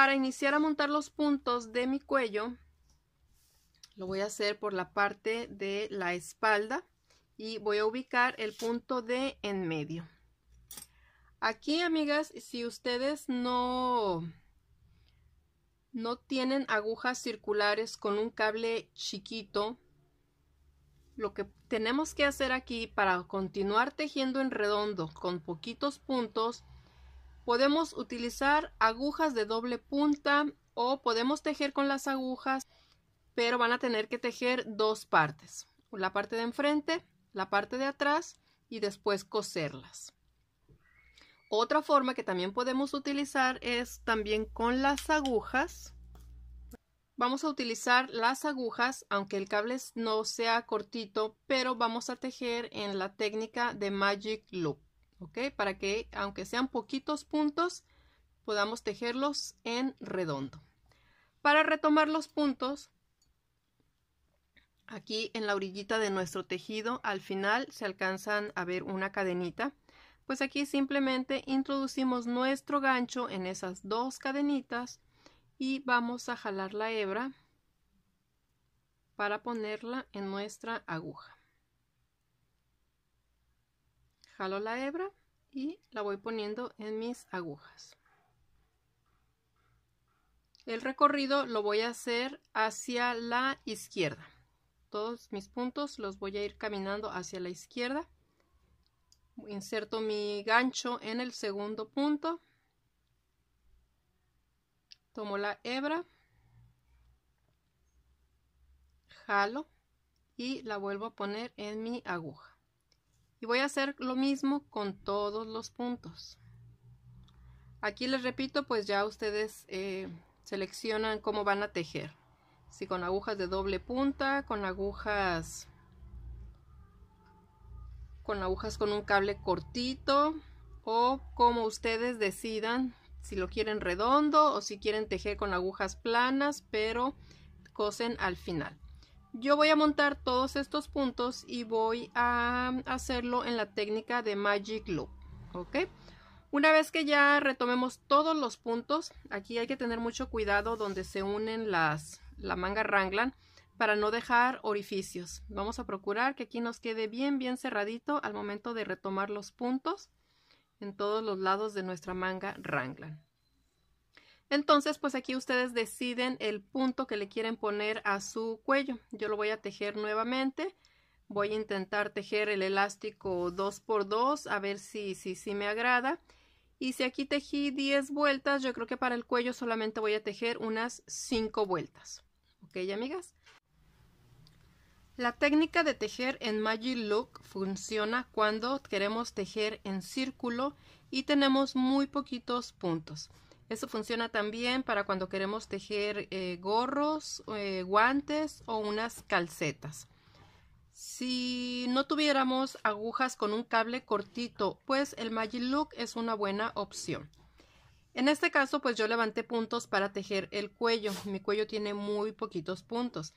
para iniciar a montar los puntos de mi cuello, lo voy a hacer por la parte de la espalda y voy a ubicar el punto de en medio. Aquí, amigas, si ustedes no, no tienen agujas circulares con un cable chiquito, lo que tenemos que hacer aquí para continuar tejiendo en redondo con poquitos puntos Podemos utilizar agujas de doble punta o podemos tejer con las agujas, pero van a tener que tejer dos partes, la parte de enfrente, la parte de atrás y después coserlas. Otra forma que también podemos utilizar es también con las agujas. Vamos a utilizar las agujas, aunque el cable no sea cortito, pero vamos a tejer en la técnica de Magic Loop. Para que, aunque sean poquitos puntos, podamos tejerlos en redondo. Para retomar los puntos, aquí en la orillita de nuestro tejido, al final se alcanzan a ver una cadenita. Pues aquí simplemente introducimos nuestro gancho en esas dos cadenitas y vamos a jalar la hebra para ponerla en nuestra aguja jalo la hebra y la voy poniendo en mis agujas. El recorrido lo voy a hacer hacia la izquierda. Todos mis puntos los voy a ir caminando hacia la izquierda. Inserto mi gancho en el segundo punto. Tomo la hebra. Jalo y la vuelvo a poner en mi aguja. Y voy a hacer lo mismo con todos los puntos. Aquí les repito, pues ya ustedes eh, seleccionan cómo van a tejer. Si con agujas de doble punta, con agujas con agujas con un cable cortito o como ustedes decidan si lo quieren redondo o si quieren tejer con agujas planas pero cosen al final yo voy a montar todos estos puntos y voy a hacerlo en la técnica de Magic Loop, ¿ok? Una vez que ya retomemos todos los puntos, aquí hay que tener mucho cuidado donde se unen las, la manga Ranglan para no dejar orificios. Vamos a procurar que aquí nos quede bien, bien cerradito al momento de retomar los puntos en todos los lados de nuestra manga Ranglan. Entonces, pues aquí ustedes deciden el punto que le quieren poner a su cuello. Yo lo voy a tejer nuevamente. Voy a intentar tejer el elástico 2x2 a ver si, si, si me agrada. Y si aquí tejí 10 vueltas, yo creo que para el cuello solamente voy a tejer unas 5 vueltas. ¿Ok, amigas? La técnica de tejer en Magic Look funciona cuando queremos tejer en círculo y tenemos muy poquitos puntos eso funciona también para cuando queremos tejer eh, gorros, eh, guantes o unas calcetas. Si no tuviéramos agujas con un cable cortito, pues el Magic Look es una buena opción. En este caso, pues yo levanté puntos para tejer el cuello. Mi cuello tiene muy poquitos puntos.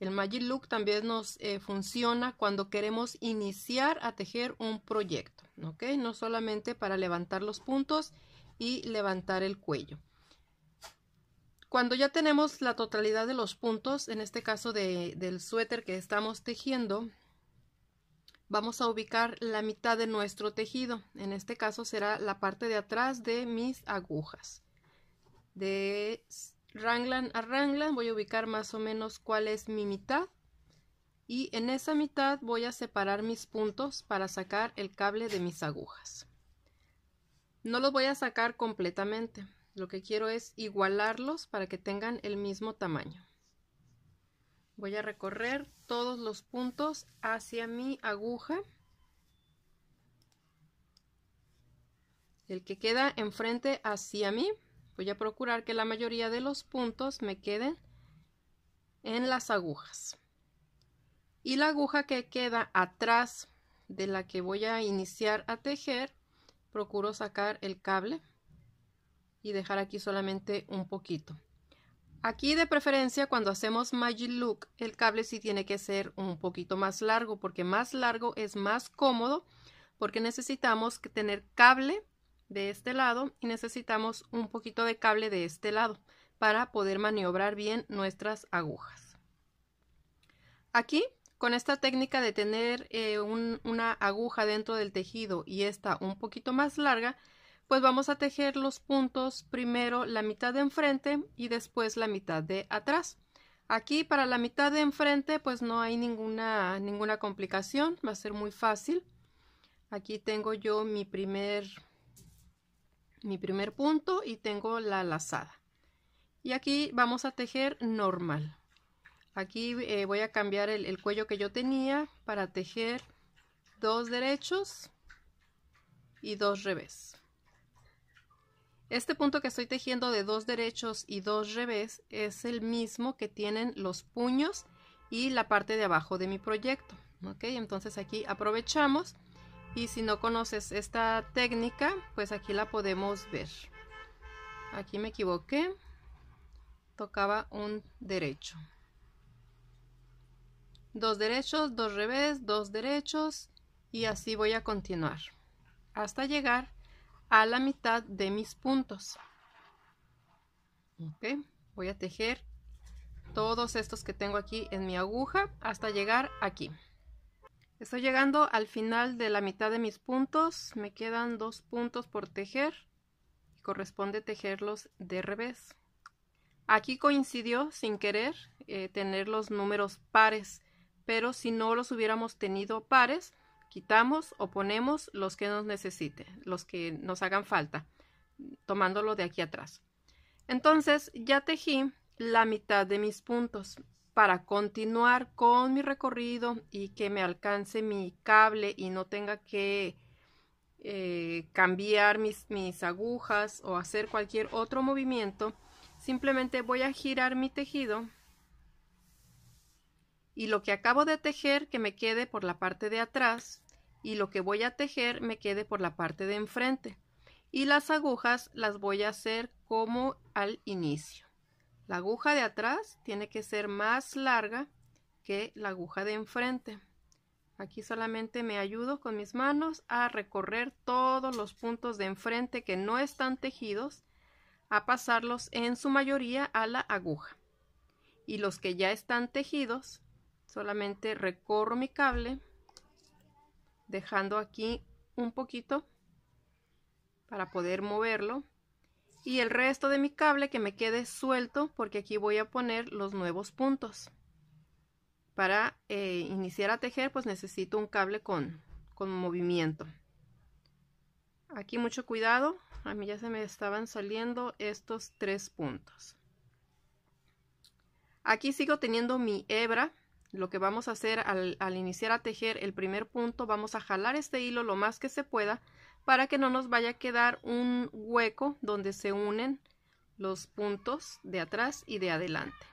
El Magic Look también nos eh, funciona cuando queremos iniciar a tejer un proyecto, ¿ok? No solamente para levantar los puntos, y levantar el cuello. Cuando ya tenemos la totalidad de los puntos, en este caso de, del suéter que estamos tejiendo, vamos a ubicar la mitad de nuestro tejido. En este caso será la parte de atrás de mis agujas. De ranglan a ranglan voy a ubicar más o menos cuál es mi mitad. Y en esa mitad voy a separar mis puntos para sacar el cable de mis agujas. No los voy a sacar completamente. Lo que quiero es igualarlos para que tengan el mismo tamaño. Voy a recorrer todos los puntos hacia mi aguja. El que queda enfrente hacia mí, voy a procurar que la mayoría de los puntos me queden en las agujas. Y la aguja que queda atrás de la que voy a iniciar a tejer, procuro sacar el cable y dejar aquí solamente un poquito. Aquí de preferencia cuando hacemos Magic Look el cable sí tiene que ser un poquito más largo porque más largo es más cómodo porque necesitamos tener cable de este lado y necesitamos un poquito de cable de este lado para poder maniobrar bien nuestras agujas. Aquí con esta técnica de tener eh, una aguja dentro del tejido y esta un poquito más larga, pues vamos a tejer los puntos primero la mitad de enfrente y después la mitad de atrás. Aquí para la mitad de enfrente pues no hay ninguna, ninguna complicación, va a ser muy fácil. Aquí tengo yo mi primer, mi primer punto y tengo la lazada. Y aquí vamos a tejer normal aquí eh, voy a cambiar el, el cuello que yo tenía para tejer dos derechos y dos revés este punto que estoy tejiendo de dos derechos y dos revés es el mismo que tienen los puños y la parte de abajo de mi proyecto entonces aquí aprovechamos y si no conoces esta técnica pues aquí la podemos ver aquí me equivoqué tocaba un derecho dos derechos, dos revés, dos derechos y así voy a continuar hasta llegar a la mitad de mis puntos. voy a tejer todos estos que tengo aquí en mi aguja hasta llegar aquí. Estoy llegando al final de la mitad de mis puntos, me quedan dos puntos por tejer y corresponde tejerlos de revés. Aquí coincidió sin querer eh, tener los números pares pero si no los hubiéramos tenido pares, quitamos o ponemos los que nos necesite, los que nos hagan falta, tomándolo de aquí atrás. Entonces ya tejí la mitad de mis puntos para continuar con mi recorrido y que me alcance mi cable y no tenga que eh, cambiar mis agujas o hacer cualquier otro movimiento, simplemente voy a girar mi tejido y lo que acabo de tejer que me quede por la parte de atrás y lo que voy a tejer me quede por la parte de enfrente y las agujas las voy a hacer como al inicio. La aguja de atrás tiene que ser más larga que la aguja de enfrente. Aquí solamente me ayudo con mis manos a recorrer todos los puntos de enfrente que no están tejidos, a pasarlos en su mayoría a la aguja. Y los que ya están tejidos, solamente recorro mi cable dejando aquí un poquito para poder moverlo y el resto de mi cable que me quede suelto porque aquí voy a poner los nuevos puntos para eh, iniciar a tejer pues necesito un cable con, con movimiento aquí mucho cuidado a mí ya se me estaban saliendo estos tres puntos aquí sigo teniendo mi hebra lo que vamos a hacer al, iniciar a tejer el primer punto, vamos a jalar este hilo lo más que se pueda para que no nos vaya a quedar un hueco donde se unen los puntos de atrás y de adelante.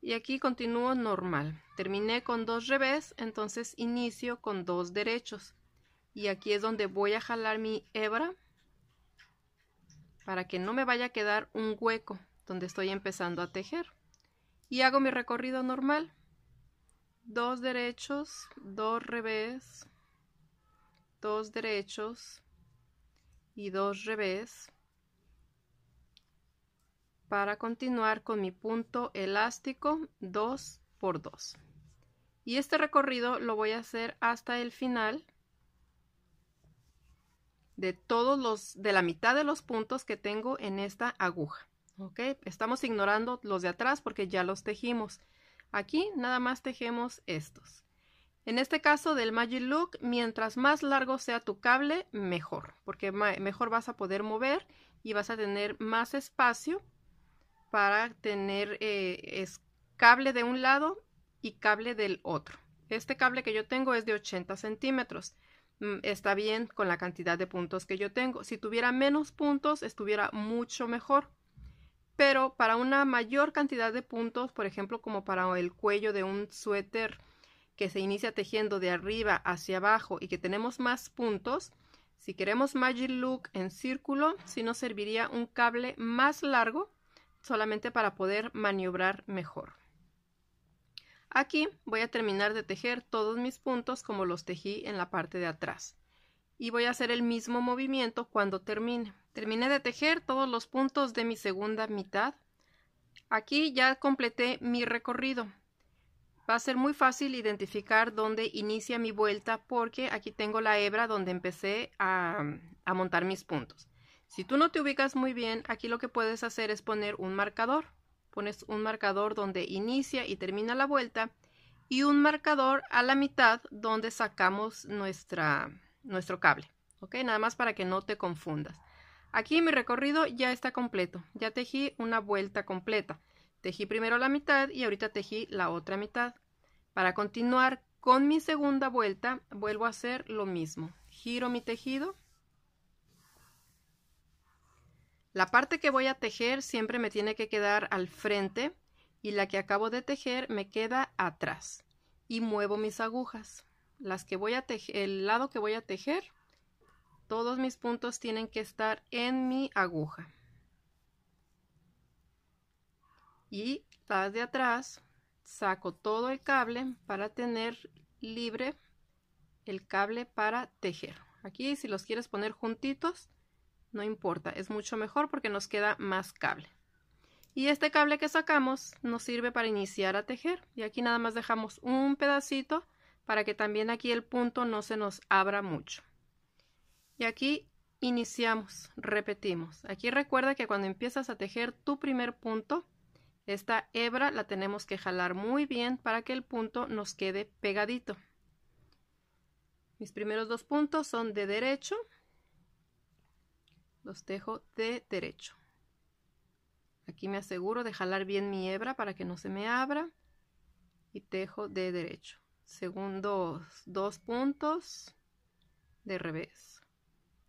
Y aquí continúo normal. Terminé con dos revés, entonces inicio con dos derechos. Y aquí es donde voy a jalar mi hebra para que no me vaya a quedar un hueco donde estoy empezando a tejer. Y hago mi recorrido normal dos derechos, dos revés, dos derechos y dos revés para continuar con mi punto elástico 2 por 2. Y este recorrido lo voy a hacer hasta el final de todos los de la mitad de los puntos que tengo en esta aguja. ¿ok? Estamos ignorando los de atrás porque ya los tejimos. Aquí nada más tejemos estos. En este caso del Magic Look, mientras más largo sea tu cable, mejor, porque mejor vas a poder mover y vas a tener más espacio para tener eh, cable de un lado y cable del otro. Este cable que yo tengo es de 80 centímetros. Mm, está bien con la cantidad de puntos que yo tengo. Si tuviera menos puntos, estuviera mucho mejor pero para una mayor cantidad de puntos, por ejemplo, como para el cuello de un suéter que se inicia tejiendo de arriba hacia abajo y que tenemos más puntos, si queremos Magic Look en círculo, sí nos serviría un cable más largo solamente para poder maniobrar mejor. Aquí voy a terminar de tejer todos mis puntos como los tejí en la parte de atrás. Y voy a hacer el mismo movimiento cuando termine. Terminé de tejer todos los puntos de mi segunda mitad. Aquí ya completé mi recorrido. Va a ser muy fácil identificar dónde inicia mi vuelta porque aquí tengo la hebra donde empecé a, montar mis puntos. Si tú no te ubicas muy bien, aquí lo que puedes hacer es poner un marcador. Pones un marcador donde inicia y termina la vuelta y un marcador a la mitad donde sacamos nuestro cable. ¿Ok? Nada más para que no te confundas. Aquí mi recorrido ya está completo, ya tejí una vuelta completa. Tejí primero la mitad y ahorita tejí la otra mitad. Para continuar con mi segunda vuelta, vuelvo a hacer lo mismo. Giro mi tejido. La parte que voy a tejer siempre me tiene que quedar al frente y la que acabo de tejer me queda atrás. Y muevo mis agujas. Las que voy a tejer, el lado que voy a tejer todos mis puntos tienen que estar en mi aguja. Y las de atrás saco todo el cable para tener libre el cable para tejer. Aquí si los quieres poner juntitos, no importa, es mucho mejor porque nos queda más cable. Y este cable que sacamos nos sirve para iniciar a tejer. Y aquí nada más dejamos un pedacito para que también aquí el punto no se nos abra mucho. Y aquí iniciamos, repetimos. Aquí recuerda que cuando empiezas a tejer tu primer punto, esta hebra la tenemos que jalar muy bien para que el punto nos quede pegadito. Mis primeros dos puntos son de derecho. Los tejo de derecho. Aquí me aseguro de jalar bien mi hebra para que no se me abra. Y tejo de derecho. Segundos dos puntos de revés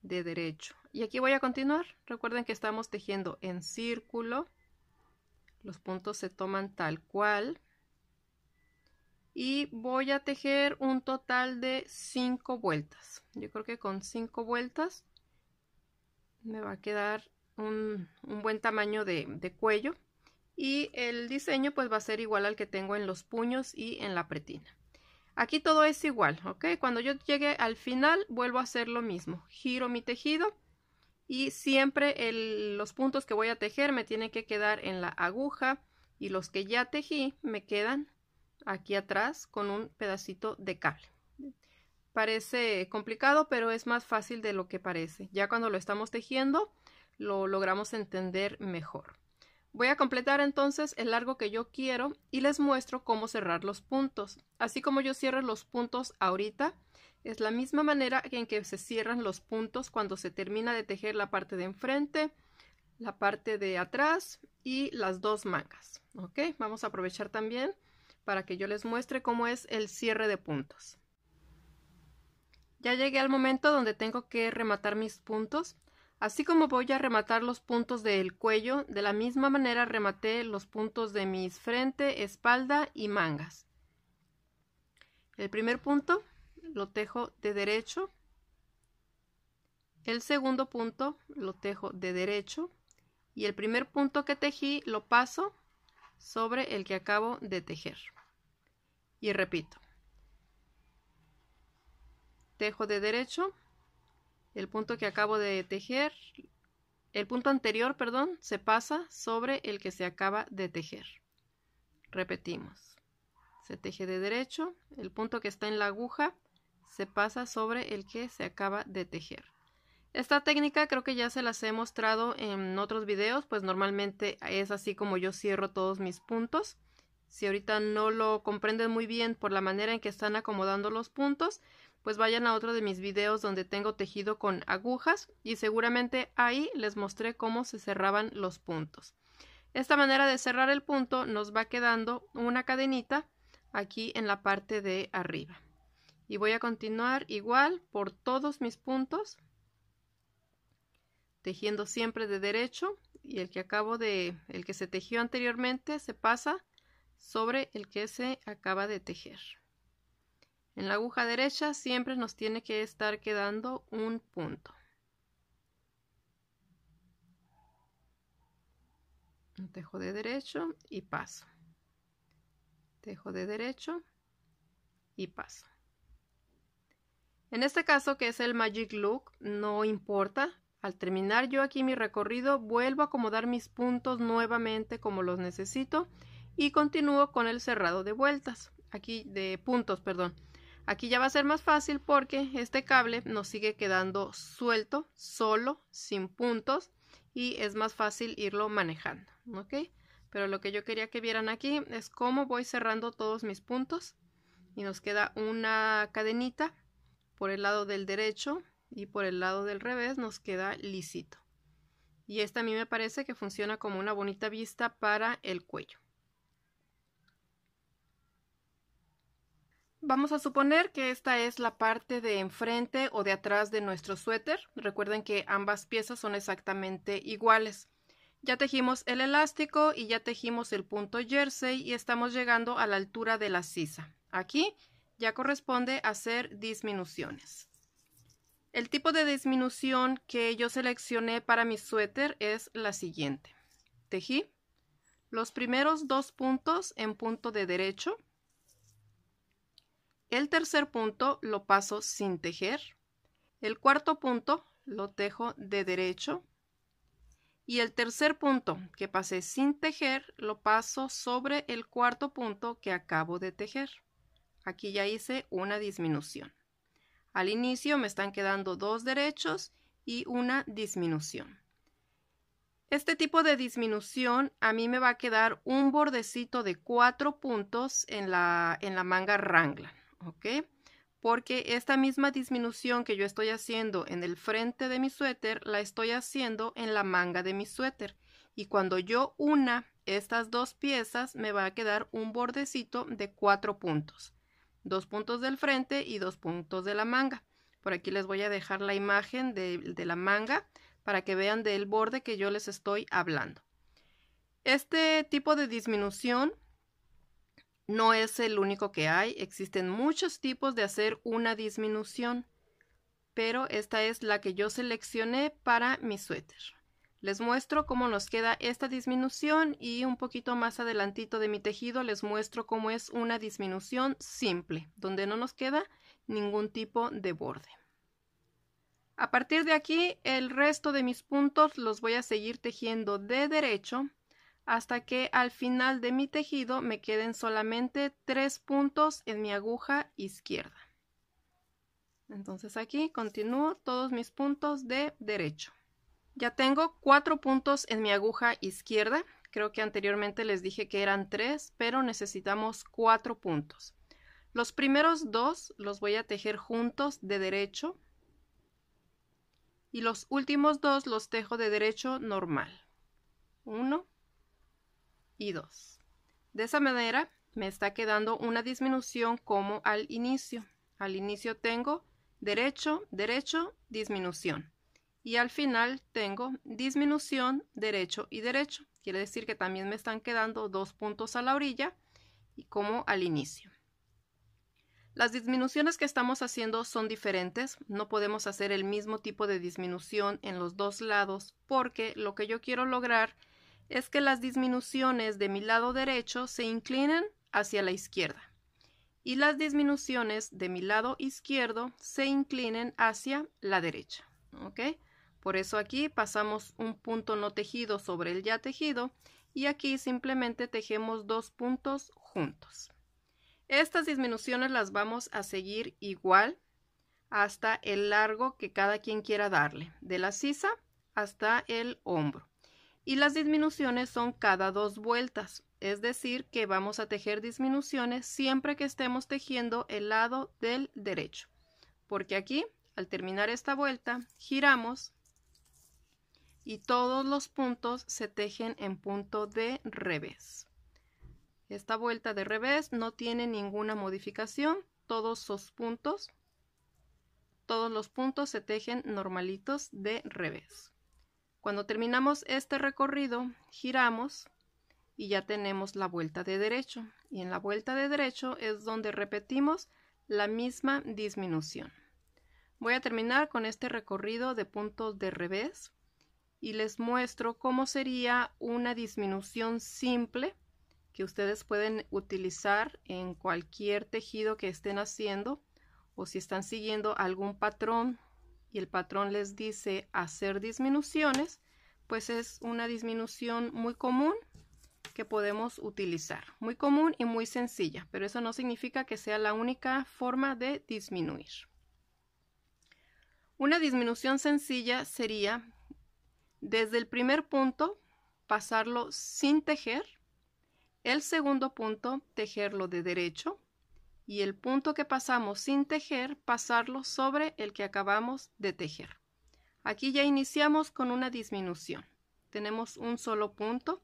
de derecho. Y aquí voy a continuar. Recuerden que estamos tejiendo en círculo. Los puntos se toman tal cual. Y voy a tejer un total de 5 vueltas. Yo creo que con 5 vueltas me va a quedar un, buen tamaño de, de cuello. Y el diseño pues va a ser igual al que tengo en los puños y en la pretina. Aquí todo es igual, ¿ok? Cuando yo llegue al final, vuelvo a hacer lo mismo. Giro mi tejido y siempre los puntos que voy a tejer me tienen que quedar en la aguja y los que ya tejí me quedan aquí atrás con un pedacito de cable. Parece complicado, pero es más fácil de lo que parece. Ya cuando lo estamos tejiendo, lo logramos entender mejor. Voy a completar entonces el largo que yo quiero y les muestro cómo cerrar los puntos. Así como yo cierro los puntos ahorita, es la misma manera en que se cierran los puntos cuando se termina de tejer la parte de enfrente, la parte de atrás y las dos mangas. Ok, vamos a aprovechar también para que yo les muestre cómo es el cierre de puntos. Ya llegué al momento donde tengo que rematar mis puntos. Así como voy a rematar los puntos del cuello, de la misma manera rematé los puntos de mis frente, espalda y mangas. El primer punto lo tejo de derecho. El segundo punto lo tejo de derecho. Y el primer punto que tejí lo paso sobre el que acabo de tejer. Y repito. Tejo de derecho, el punto que acabo de tejer, el punto anterior, perdón, se pasa sobre el que se acaba de tejer. Repetimos. Se teje de derecho, el punto que está en la aguja se pasa sobre el que se acaba de tejer. Esta técnica creo que ya se las he mostrado en otros videos, pues normalmente es así como yo cierro todos mis puntos. Si ahorita no lo comprenden muy bien por la manera en que están acomodando los puntos, pues vayan a otro de mis videos donde tengo tejido con agujas y seguramente ahí les mostré cómo se cerraban los puntos. Esta manera de cerrar el punto nos va quedando una cadenita aquí en la parte de arriba. Y voy a continuar igual por todos mis puntos, tejiendo siempre de derecho y el que acabo de, el que se tejió anteriormente se pasa sobre el que se acaba de tejer. En la aguja derecha siempre nos tiene que estar quedando un punto. Tejo de derecho y paso. Tejo de derecho y paso. En este caso, que es el Magic Look, no importa. Al terminar yo aquí mi recorrido, vuelvo a acomodar mis puntos nuevamente como los necesito y continúo con el cerrado de vueltas, aquí de puntos, perdón. Aquí ya va a ser más fácil porque este cable nos sigue quedando suelto, solo, sin puntos y es más fácil irlo manejando, ¿ok? Pero lo que yo quería que vieran aquí es cómo voy cerrando todos mis puntos y nos queda una cadenita por el lado del derecho y por el lado del revés nos queda lisito. Y esta a mí me parece que funciona como una bonita vista para el cuello. Vamos a suponer que esta es la parte de enfrente o de atrás de nuestro suéter. Recuerden que ambas piezas son exactamente iguales. Ya tejimos el elástico y ya tejimos el punto jersey y estamos llegando a la altura de la sisa. Aquí ya corresponde hacer disminuciones. El tipo de disminución que yo seleccioné para mi suéter es la siguiente. Tejí los primeros dos puntos en punto de derecho el tercer punto lo paso sin tejer. El cuarto punto lo tejo de derecho. Y el tercer punto que pasé sin tejer lo paso sobre el cuarto punto que acabo de tejer. Aquí ya hice una disminución. Al inicio me están quedando dos derechos y una disminución. Este tipo de disminución a mí me va a quedar un bordecito de cuatro puntos en la, en la manga rangla ¿ok? Porque esta misma disminución que yo estoy haciendo en el frente de mi suéter, la estoy haciendo en la manga de mi suéter. Y cuando yo una estas dos piezas, me va a quedar un bordecito de cuatro puntos. Dos puntos del frente y dos puntos de la manga. Por aquí les voy a dejar la imagen de, de la manga para que vean del borde que yo les estoy hablando. Este tipo de disminución no es el único que hay, existen muchos tipos de hacer una disminución, pero esta es la que yo seleccioné para mi suéter. Les muestro cómo nos queda esta disminución y un poquito más adelantito de mi tejido les muestro cómo es una disminución simple, donde no nos queda ningún tipo de borde. A partir de aquí, el resto de mis puntos los voy a seguir tejiendo de derecho hasta que al final de mi tejido me queden solamente tres puntos en mi aguja izquierda. Entonces aquí continúo todos mis puntos de derecho. Ya tengo cuatro puntos en mi aguja izquierda. Creo que anteriormente les dije que eran tres, pero necesitamos cuatro puntos. Los primeros dos los voy a tejer juntos de derecho y los últimos dos los tejo de derecho normal. Uno y 2. De esa manera me está quedando una disminución como al inicio. Al inicio tengo derecho, derecho, disminución. Y al final tengo disminución, derecho y derecho. Quiere decir que también me están quedando dos puntos a la orilla y como al inicio. Las disminuciones que estamos haciendo son diferentes. No podemos hacer el mismo tipo de disminución en los dos lados porque lo que yo quiero lograr es es que las disminuciones de mi lado derecho se inclinan hacia la izquierda y las disminuciones de mi lado izquierdo se inclinen hacia la derecha. ¿ok? Por eso aquí pasamos un punto no tejido sobre el ya tejido y aquí simplemente tejemos dos puntos juntos. Estas disminuciones las vamos a seguir igual hasta el largo que cada quien quiera darle, de la sisa hasta el hombro y las disminuciones son cada dos vueltas, es decir, que vamos a tejer disminuciones siempre que estemos tejiendo el lado del derecho, porque aquí, al terminar esta vuelta, giramos y todos los puntos se tejen en punto de revés. Esta vuelta de revés no tiene ninguna modificación, todos los puntos, todos los puntos se tejen normalitos de revés. Cuando terminamos este recorrido, giramos y ya tenemos la vuelta de derecho. Y en la vuelta de derecho es donde repetimos la misma disminución. Voy a terminar con este recorrido de puntos de revés y les muestro cómo sería una disminución simple que ustedes pueden utilizar en cualquier tejido que estén haciendo o si están siguiendo algún patrón y el patrón les dice hacer disminuciones, pues es una disminución muy común que podemos utilizar. Muy común y muy sencilla, pero eso no significa que sea la única forma de disminuir. Una disminución sencilla sería desde el primer punto pasarlo sin tejer, el segundo punto tejerlo de derecho, y el punto que pasamos sin tejer pasarlo sobre el que acabamos de tejer. Aquí ya iniciamos con una disminución. Tenemos un solo punto.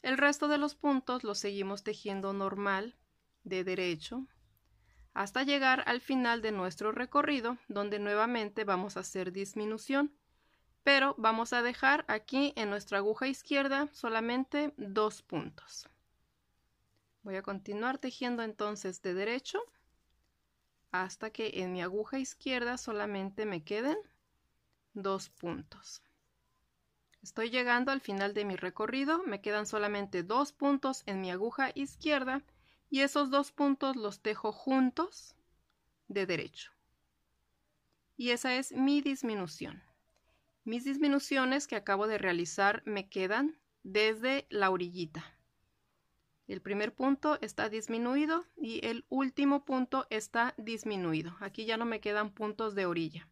El resto de los puntos los seguimos tejiendo normal, de derecho, hasta llegar al final de nuestro recorrido, donde nuevamente vamos a hacer disminución. Pero vamos a dejar aquí en nuestra aguja izquierda solamente dos puntos. Voy a continuar tejiendo entonces de derecho hasta que en mi aguja izquierda solamente me queden dos puntos. Estoy llegando al final de mi recorrido, me quedan solamente dos puntos en mi aguja izquierda y esos dos puntos los tejo juntos de derecho. Y esa es mi disminución. Mis disminuciones que acabo de realizar me quedan desde la orillita. El primer punto está disminuido y el último punto está disminuido. Aquí ya no me quedan puntos de orilla.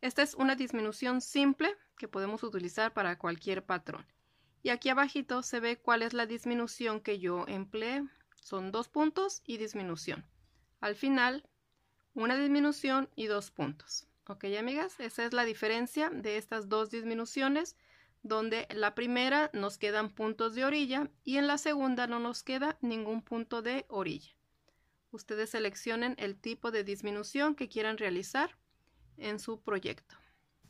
Esta es una disminución simple que podemos utilizar para cualquier patrón. Y aquí abajito se ve cuál es la disminución que yo empleé. Son dos puntos y disminución. Al final, una disminución y dos puntos. ¿Ok, amigas? Esa es la diferencia de estas dos disminuciones donde en la primera nos quedan puntos de orilla y en la segunda no nos queda ningún punto de orilla. Ustedes seleccionen el tipo de disminución que quieran realizar en su proyecto.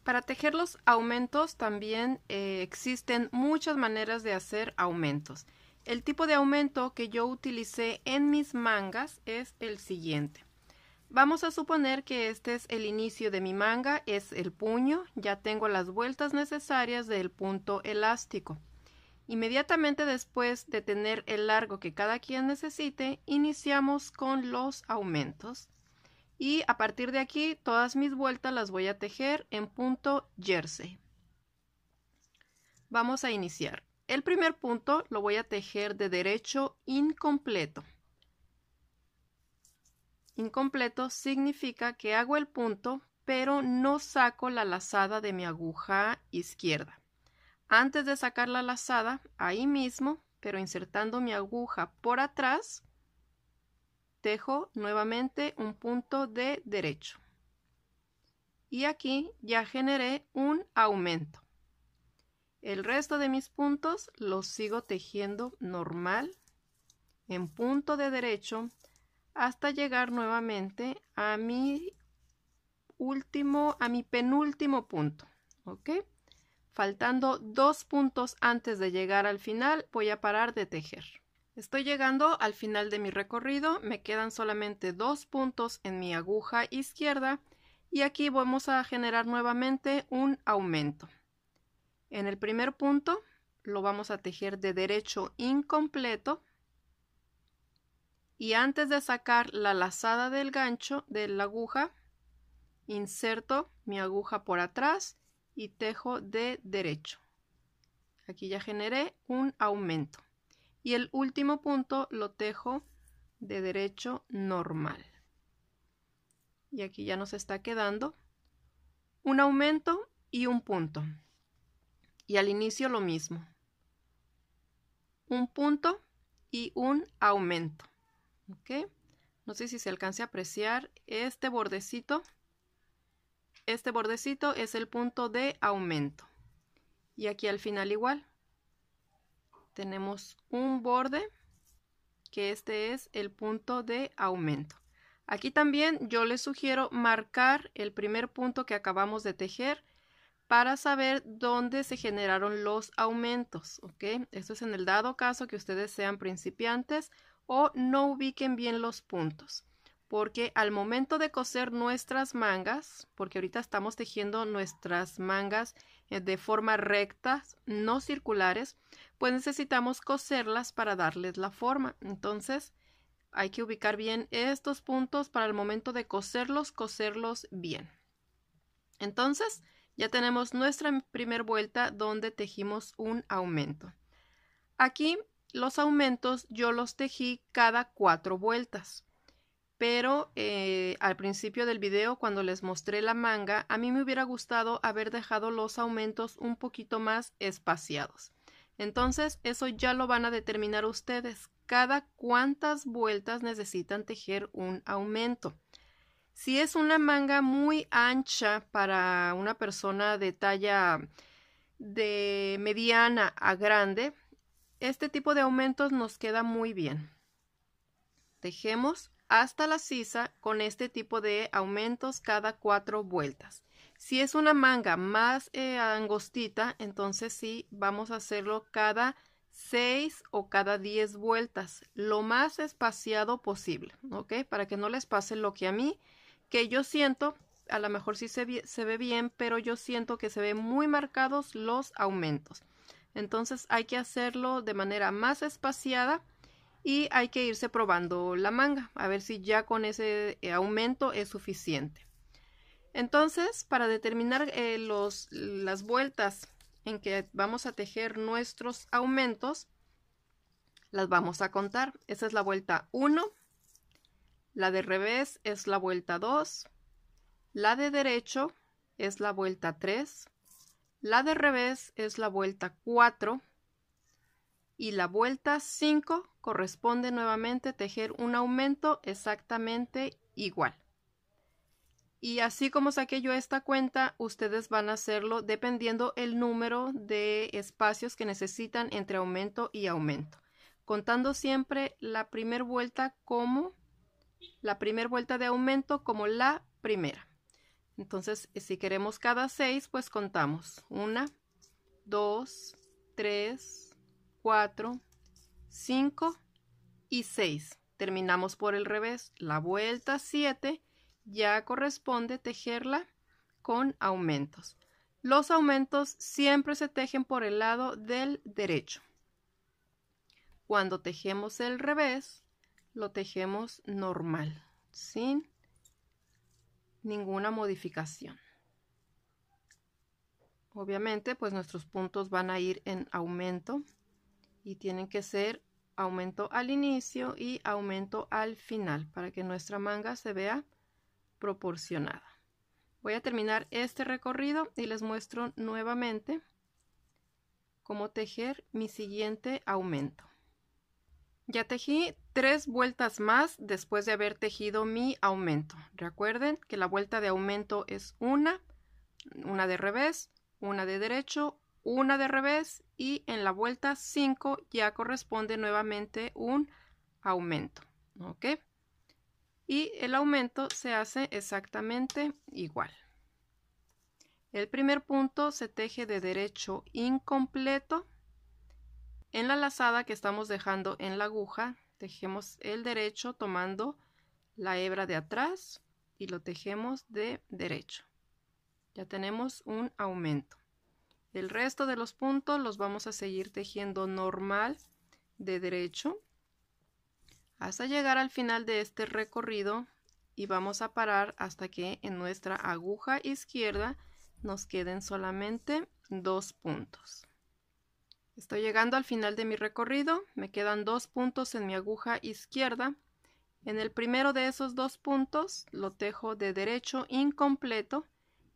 Para tejer los aumentos también eh, existen muchas maneras de hacer aumentos. El tipo de aumento que yo utilicé en mis mangas es el siguiente. Vamos a suponer que este es el inicio de mi manga, es el puño, ya tengo las vueltas necesarias del punto elástico. Inmediatamente después de tener el largo que cada quien necesite, iniciamos con los aumentos. Y a partir de aquí, todas mis vueltas las voy a tejer en punto jersey. Vamos a iniciar. El primer punto lo voy a tejer de derecho incompleto. Incompleto significa que hago el punto, pero no saco la lazada de mi aguja izquierda. Antes de sacar la lazada, ahí mismo, pero insertando mi aguja por atrás, tejo nuevamente un punto de derecho. Y aquí ya generé un aumento. El resto de mis puntos los sigo tejiendo normal, en punto de derecho, hasta llegar nuevamente a mi último, a mi penúltimo punto, ¿ok? Faltando dos puntos antes de llegar al final, voy a parar de tejer. Estoy llegando al final de mi recorrido, me quedan solamente dos puntos en mi aguja izquierda y aquí vamos a generar nuevamente un aumento. En el primer punto lo vamos a tejer de derecho incompleto y antes de sacar la lazada del gancho de la aguja, inserto mi aguja por atrás y tejo de derecho. Aquí ya generé un aumento. Y el último punto lo tejo de derecho normal. Y aquí ya nos está quedando un aumento y un punto. Y al inicio lo mismo. Un punto y un aumento. No sé si se alcance a apreciar este bordecito. Este bordecito es el punto de aumento. Y aquí al final igual. Tenemos un borde que este es el punto de aumento. Aquí también yo les sugiero marcar el primer punto que acabamos de tejer para saber dónde se generaron los aumentos, ¿ok? Esto es en el dado caso que ustedes sean principiantes o no ubiquen bien los puntos, porque al momento de coser nuestras mangas, porque ahorita estamos tejiendo nuestras mangas eh, de forma recta, no circulares, pues necesitamos coserlas para darles la forma. Entonces, hay que ubicar bien estos puntos para el momento de coserlos, coserlos bien. Entonces, ya tenemos nuestra primer vuelta donde tejimos un aumento. Aquí los aumentos yo los tejí cada cuatro vueltas. Pero eh, al principio del video, cuando les mostré la manga, a mí me hubiera gustado haber dejado los aumentos un poquito más espaciados. Entonces, eso ya lo van a determinar ustedes, cada cuántas vueltas necesitan tejer un aumento. Si es una manga muy ancha para una persona de talla de mediana a grande, este tipo de aumentos nos queda muy bien. Dejemos hasta la sisa con este tipo de aumentos cada cuatro vueltas. Si es una manga más eh, angostita, entonces sí, vamos a hacerlo cada seis o cada diez vueltas, lo más espaciado posible, ¿ok? Para que no les pase lo que a mí, que yo siento, a lo mejor sí se ve bien, pero yo siento que se ven muy marcados los aumentos. Entonces hay que hacerlo de manera más espaciada y hay que irse probando la manga, a ver si ya con ese eh, aumento es suficiente. Entonces, para determinar eh, los, las vueltas en que vamos a tejer nuestros aumentos, las vamos a contar. Esa es la vuelta 1, la de revés es la vuelta 2, la de derecho es la vuelta 3, la de revés es la vuelta 4 y la vuelta 5 corresponde nuevamente tejer un aumento exactamente igual. Y así como saqué yo esta cuenta, ustedes van a hacerlo dependiendo el número de espacios que necesitan entre aumento y aumento. Contando siempre la primera vuelta como la primera vuelta de aumento como la primera. Entonces, eh, si queremos cada 6, pues contamos. 1, 2, 3, 4, 5 y 6. Terminamos por el revés. La vuelta 7 ya corresponde tejerla con aumentos. Los aumentos siempre se tejen por el lado del derecho. Cuando tejemos el revés, lo tejemos normal, sin ninguna modificación. Obviamente, pues nuestros puntos van a ir en aumento y tienen que ser aumento al inicio y aumento al final para que nuestra manga se vea proporcionada. Voy a terminar este recorrido y les muestro nuevamente cómo tejer mi siguiente aumento. Ya tejí tres vueltas más después de haber tejido mi aumento. Recuerden que la vuelta de aumento es una, una de revés, una de derecho, una de revés y en la vuelta 5 ya corresponde nuevamente un aumento. ¿Ok? Y el aumento se hace exactamente igual. El primer punto se teje de derecho incompleto. En la lazada que estamos dejando en la aguja Tejemos el derecho tomando la hebra de atrás y lo tejemos de derecho. Ya tenemos un aumento. El resto de los puntos los vamos a seguir tejiendo normal de derecho hasta llegar al final de este recorrido y vamos a parar hasta que en nuestra aguja izquierda nos queden solamente dos puntos. Estoy llegando al final de mi recorrido, me quedan dos puntos en mi aguja izquierda. En el primero de esos dos puntos lo tejo de derecho incompleto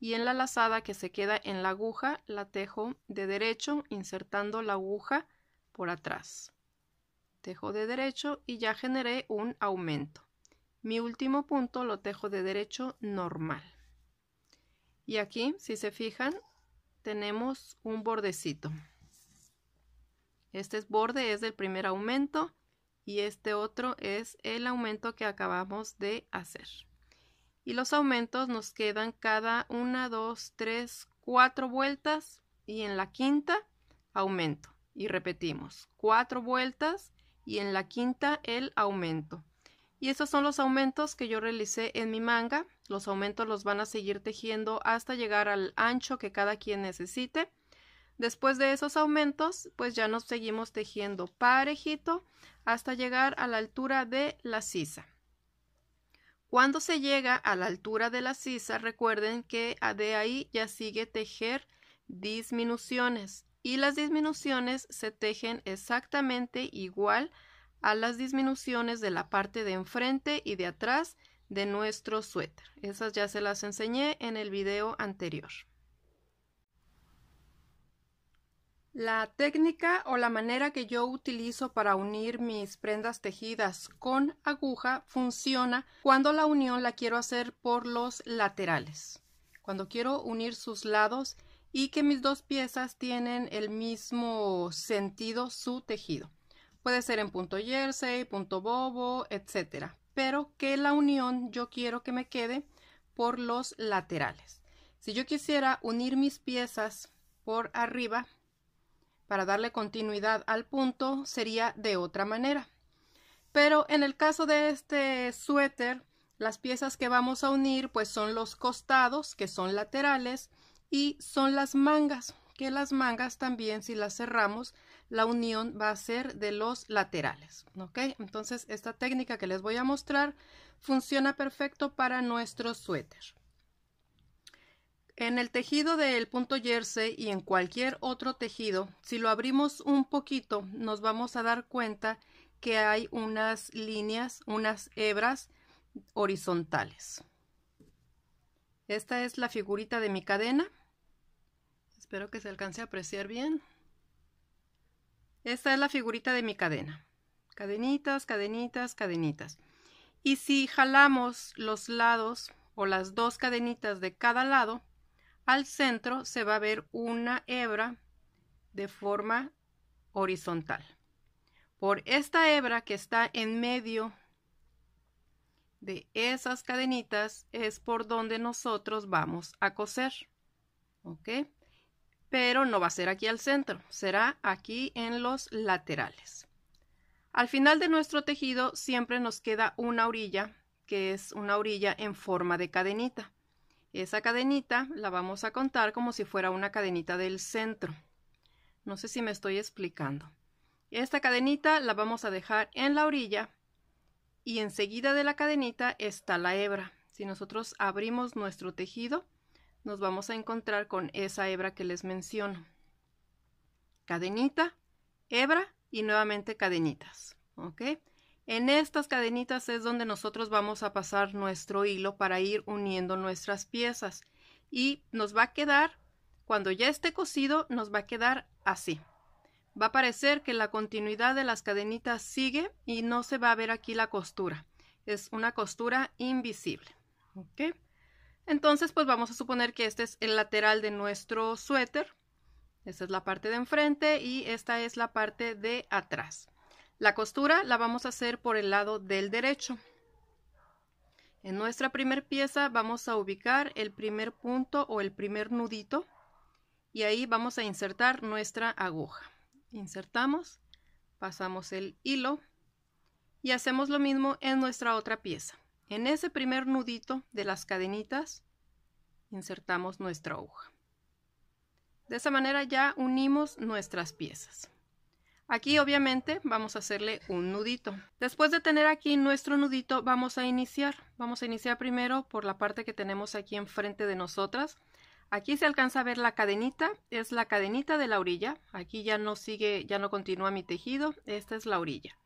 y en la lazada que se queda en la aguja la tejo de derecho insertando la aguja por atrás. Tejo de derecho y ya generé un aumento. Mi último punto lo tejo de derecho normal. Y aquí, si se fijan, tenemos un bordecito. Este borde es del primer aumento y este otro es el aumento que acabamos de hacer. Y los aumentos nos quedan cada una, dos, tres, cuatro vueltas y en la quinta aumento. Y repetimos, cuatro vueltas y en la quinta el aumento. Y estos son los aumentos que yo realicé en mi manga. Los aumentos los van a seguir tejiendo hasta llegar al ancho que cada quien necesite. Después de esos aumentos, pues ya nos seguimos tejiendo parejito hasta llegar a la altura de la sisa. Cuando se llega a la altura de la sisa, recuerden que de ahí ya sigue tejer disminuciones y las disminuciones se tejen exactamente igual a las disminuciones de la parte de enfrente y de atrás de nuestro suéter. Esas ya se las enseñé en el video anterior. La técnica o la manera que yo utilizo para unir mis prendas tejidas con aguja funciona cuando la unión la quiero hacer por los laterales. Cuando quiero unir sus lados y que mis dos piezas tienen el mismo sentido su tejido. Puede ser en punto jersey, punto bobo, etcétera, pero que la unión yo quiero que me quede por los laterales. Si yo quisiera unir mis piezas por arriba, para darle continuidad al punto sería de otra manera. Pero en el caso de este suéter, las piezas que vamos a unir pues son los costados, que son laterales, y son las mangas, que las mangas también si las cerramos, la unión va a ser de los laterales. ¿Ok? Entonces esta técnica que les voy a mostrar funciona perfecto para nuestro suéter. En el tejido del punto jersey y en cualquier otro tejido, si lo abrimos un poquito, nos vamos a dar cuenta que hay unas líneas, unas hebras horizontales. Esta es la figurita de mi cadena. Espero que se alcance a apreciar bien. Esta es la figurita de mi cadena. Cadenitas, cadenitas, cadenitas. Y si jalamos los lados o las dos cadenitas de cada lado, al centro se va a ver una hebra de forma horizontal. Por esta hebra que está en medio de esas cadenitas es por donde nosotros vamos a coser. ¿Ok? Pero no va a ser aquí al centro, será aquí en los laterales. Al final de nuestro tejido siempre nos queda una orilla, que es una orilla en forma de cadenita. Esa cadenita la vamos a contar como si fuera una cadenita del centro. No sé si me estoy explicando. Esta cadenita la vamos a dejar en la orilla y enseguida de la cadenita está la hebra. Si nosotros abrimos nuestro tejido, nos vamos a encontrar con esa hebra que les menciono. Cadenita, hebra y nuevamente cadenitas. ¿Ok? En estas cadenitas es donde nosotros vamos a pasar nuestro hilo para ir uniendo nuestras piezas y nos va a quedar, cuando ya esté cosido, nos va a quedar así. Va a parecer que la continuidad de las cadenitas sigue y no se va a ver aquí la costura. Es una costura invisible. Entonces, pues vamos a suponer que este es el lateral de nuestro suéter. Esta es la parte de enfrente y esta es la parte de atrás. La costura la vamos a hacer por el lado del derecho. En nuestra primer pieza vamos a ubicar el primer punto o el primer nudito y ahí vamos a insertar nuestra aguja. Insertamos, pasamos el hilo y hacemos lo mismo en nuestra otra pieza. En ese primer nudito de las cadenitas insertamos nuestra aguja. De esa manera ya unimos nuestras piezas. Aquí obviamente vamos a hacerle un nudito. Después de tener aquí nuestro nudito vamos a iniciar. Vamos a iniciar primero por la parte que tenemos aquí enfrente de nosotras. Aquí se alcanza a ver la cadenita, es la cadenita de la orilla. Aquí ya no sigue, ya no continúa mi tejido, esta es la orilla.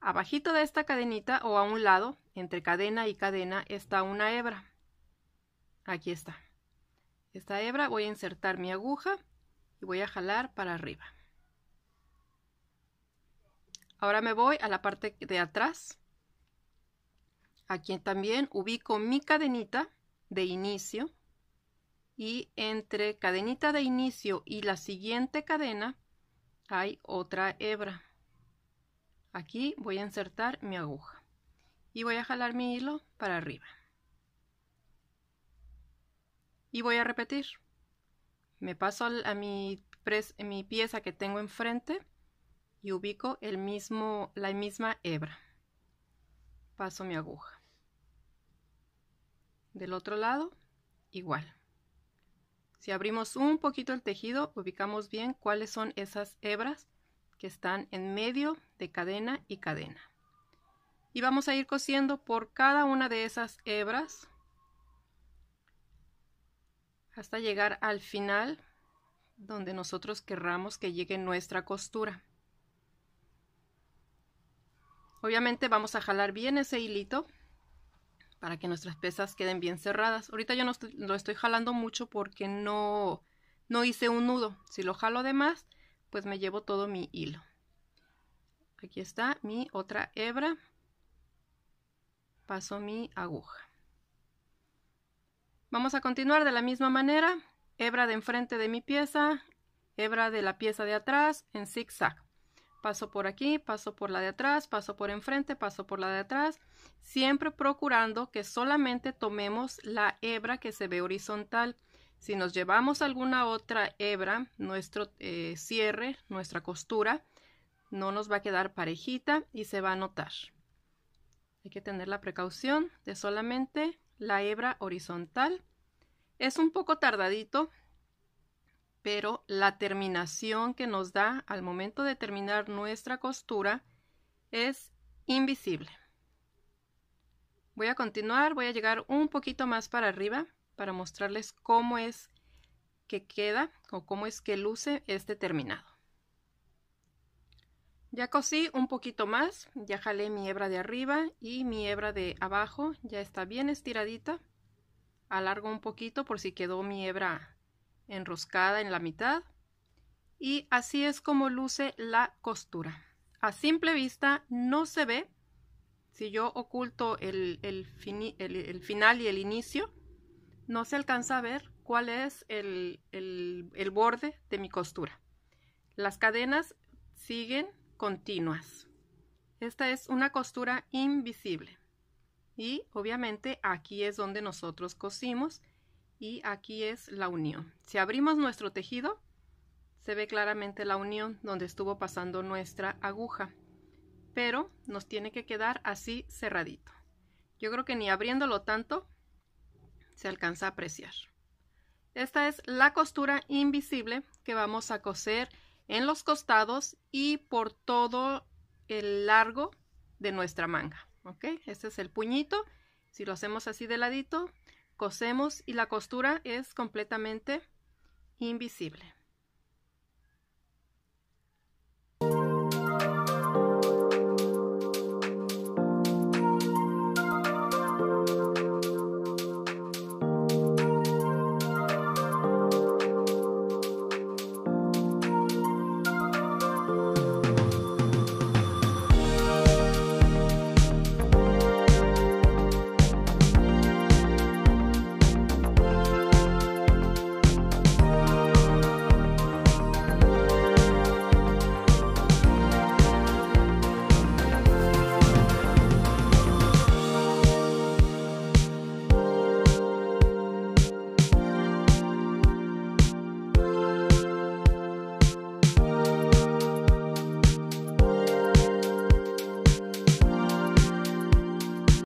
Abajito de esta cadenita o a un lado, entre cadena y cadena, está una hebra. Aquí está. Esta hebra voy a insertar mi aguja y voy a jalar para arriba. Ahora me voy a la parte de atrás. Aquí también ubico mi cadenita de inicio y entre cadenita de inicio y la siguiente cadena hay otra hebra. Aquí voy a insertar mi aguja y voy a jalar mi hilo para arriba. Y voy a repetir. Me paso a mi, mi pieza que tengo enfrente y ubico el mismo, la misma hebra. Paso mi aguja. Del otro lado, igual. Si abrimos un poquito el tejido, ubicamos bien cuáles son esas hebras que están en medio de cadena y cadena. Y vamos a ir cosiendo por cada una de esas hebras hasta llegar al final donde nosotros querramos que llegue nuestra costura. Obviamente vamos a jalar bien ese hilito para que nuestras pesas queden bien cerradas. Ahorita yo no lo estoy jalando mucho porque no, no hice un nudo. Si lo jalo de más, pues me llevo todo mi hilo. Aquí está mi otra hebra. Paso mi aguja. Vamos a continuar de la misma manera. Hebra de enfrente de mi pieza, hebra de la pieza de atrás en zigzag paso por aquí, paso por la de atrás, paso por enfrente, paso por la de atrás, siempre procurando que solamente tomemos la hebra que se ve horizontal. Si nos llevamos alguna otra hebra, nuestro eh, cierre, nuestra costura, no nos va a quedar parejita y se va a notar. Hay que tener la precaución de solamente la hebra horizontal. Es un poco tardadito, pero la terminación que nos da al momento de terminar nuestra costura es invisible. Voy a continuar, voy a llegar un poquito más para arriba para mostrarles cómo es que queda o cómo es que luce este terminado. Ya cosí un poquito más, ya jalé mi hebra de arriba y mi hebra de abajo ya está bien estiradita. Alargo un poquito por si quedó mi hebra enroscada en la mitad y así es como luce la costura. A simple vista no se ve, si yo oculto el, el, final y el inicio, no se alcanza a ver cuál es el, el borde de mi costura. Las cadenas siguen continuas. Esta es una costura invisible. Y obviamente aquí es donde nosotros cosimos y aquí es la unión. Si abrimos nuestro tejido, se ve claramente la unión donde estuvo pasando nuestra aguja, pero nos tiene que quedar así cerradito. Yo creo que ni abriéndolo tanto se alcanza a apreciar. Esta es la costura invisible que vamos a coser en los costados y por todo el largo de nuestra manga. ¿ok? Este es el puñito. Si lo hacemos así de ladito, Cosemos y la costura es completamente invisible.